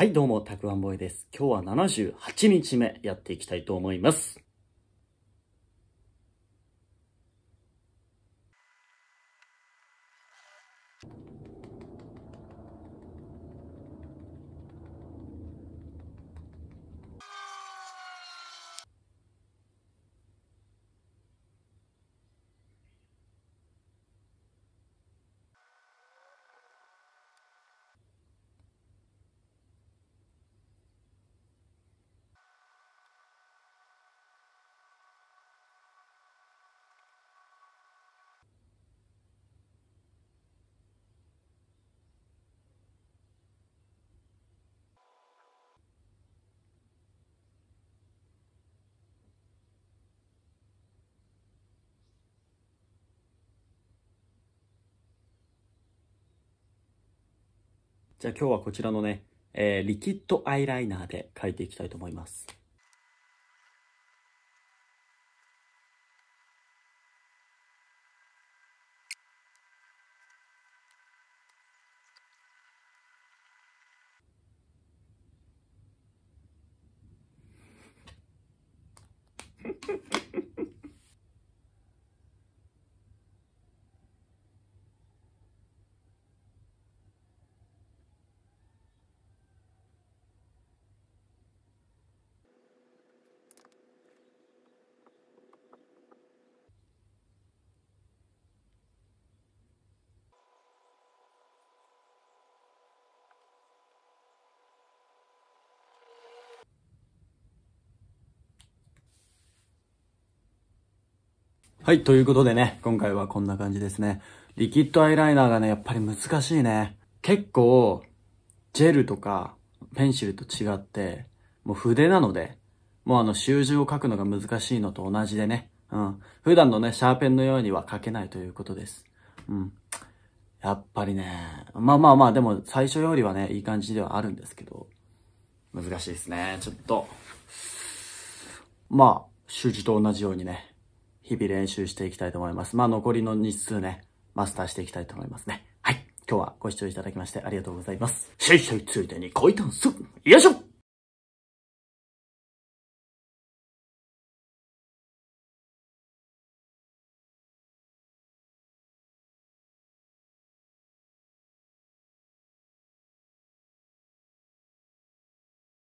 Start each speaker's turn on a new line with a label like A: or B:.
A: はい、どうも、たくあんぼえです。今日は78日目やっていきたいと思います。じゃあ今日はこちらのね、えー、リキッドアイライナーで描いていきたいと思います。
B: はい、ということでね、今回はこんな感じですね。リキッドアイライナーがね、やっぱり難しいね。結構、ジェルとか、ペンシルと違って、もう筆なので、もうあの、習字を書くのが難しいのと同じでね、うん。普段のね、シャーペンのようには書けないということです。うん。やっぱりね、まあまあまあ、でも最初よりはね、いい感じではあるんですけど、難しいですね、ちょっと。まあ、習字と同じようにね、日々練習していきたいと思います。まあ、残りの日数ね、マスタ
A: ーしていきたいと思いますね。はい。今日はご視聴いただきましてありがとうございます。シェイシェイついでに恋ダ
C: ンスよいしょ